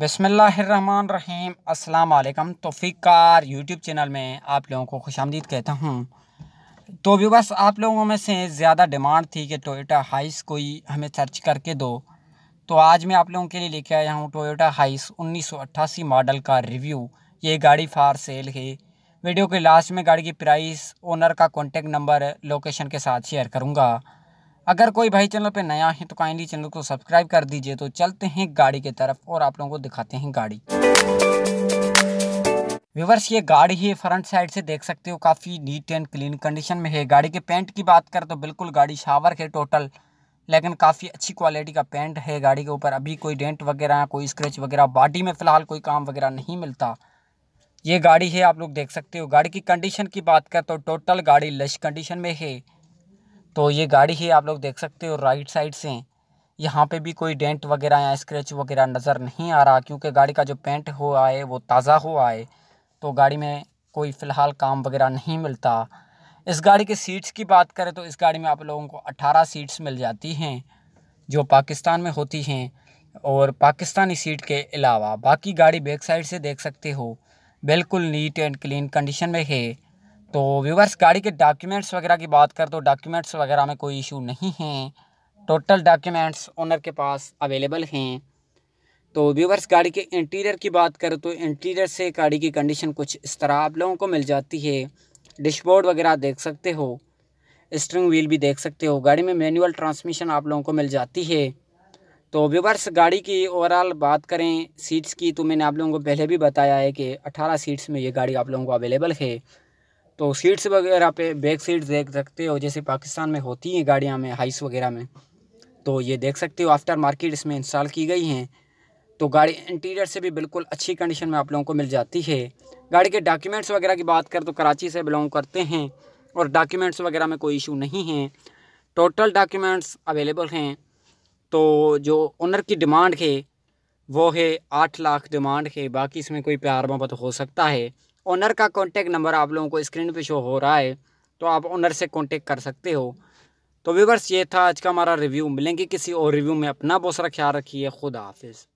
बसमीम अल्लाम तोफ़ी यूट्यूब चैनल में आप लोगों को खुश आमदीद कहता हूँ तो भी बस आप लोगों में से ज़्यादा डिमांड थी कि टोयोटा हाइस कोई हमें सर्च करके दो तो आज मैं आप लोगों के लिए लेके आया हूँ टोयोटा हाइस 1988 मॉडल का रिव्यू ये गाड़ी फार सेल है वीडियो के लास्ट में गाड़ी की प्राइस ओनर का कॉन्टेक्ट नंबर लोकेशन के साथ शेयर करूँगा अगर कोई भाई चैनल पे नया है तो काइंडली चैनल को सब्सक्राइब कर दीजिए तो चलते हैं गाड़ी की तरफ और आप लोगों को दिखाते हैं गाड़ी व्यूवर्स ये गाड़ी ही फ्रंट साइड से देख सकते हो काफ़ी नीट एंड क्लीन कंडीशन में है गाड़ी के पेंट की बात करें तो बिल्कुल गाड़ी शावर है टोटल लेकिन काफ़ी अच्छी क्वालिटी का पेंट है गाड़ी के ऊपर अभी कोई डेंट वगैरह कोई स्क्रैच वगैरह बॉडी में फ़िलहाल कोई काम वगैरह नहीं मिलता ये गाड़ी है आप लोग देख सकते हो गाड़ी की कंडीशन की बात करें तो टोटल गाड़ी लश कंडीशन में है तो ये गाड़ी ही आप लोग देख सकते हो राइट साइड से यहाँ पे भी कोई डेंट वगैरह या स्क्रैच वगैरह नज़र नहीं आ रहा क्योंकि गाड़ी का जो पेंट हुआ है वो ताज़ा हुआ है तो गाड़ी में कोई फ़िलहाल काम वगैरह नहीं मिलता इस गाड़ी के सीट्स की बात करें तो इस गाड़ी में आप लोगों को अट्ठारह सीट्स मिल जाती हैं जो पाकिस्तान में होती हैं और पाकिस्तानी सीट के अलावा बाकी गाड़ी बैक साइड से देख सकते हो बिल्कुल नीट एंड क्लीन कंडीशन में है तो व्यूवर्स गाड़ी के डॉक्यूमेंट्स वगैरह की बात कर तो डॉक्यूमेंट्स वगैरह में कोई इशू नहीं है टोटल डॉक्यूमेंट्स ओनर के पास अवेलेबल हैं तो व्यूवर्स गाड़ी के इंटीरियर की बात करें तो इंटीरियर तो तो से गाड़ी की कंडीशन कुछ इस तरह आप लोगों को मिल जाती है डिशबोर्ड वगैरह देख सकते हो स्ट्रिंग व्हील भी देख सकते हो गाड़ी में मैनुअल ट्रांसमिशन आप लोगों को मिल जाती है तो व्यूवर्स गाड़ी की ओवरऑल बात करें सीट्स की तो मैंने आप लोगों को पहले भी बताया है कि 18 सीट्स में ये गाड़ी आप लोगों को अवेलेबल है तो सीट्स वगैरह पे बैक सीट देख सकते हो जैसे पाकिस्तान में होती हैं गाड़ियाँ में हाइस वगैरह में तो ये देख सकते हो आफ्टर मार्केट इसमें इंस्टॉल की गई हैं तो गाड़ी इंटीरियर से भी बिल्कुल अच्छी कंडीशन में आप लोगों को मिल जाती है गाड़ी के डॉक्यूमेंट्स वगैरह की बात करें तो कराची से बिलोंग करते हैं और डॉक्यूमेंट्स वगैरह में कोई इशू नहीं है टोटल डॉक्यूमेंट्स अवेलेबल हैं तो जो ओनर की डिमांड है वो है आठ लाख डिमांड है बाकी इसमें कोई प्यार मोहब्बत हो सकता है ओनर का कॉन्टेक्ट नंबर आप लोगों को स्क्रीन पर शो हो रहा है तो आप ओनर से कॉन्टेक्ट कर सकते हो तो व्यूवर्स ये था आज का हमारा रिव्यू मिलेंगे किसी और रिव्यू में अपना बहुत सारा ख्याल रखिए खुदा हाफिज़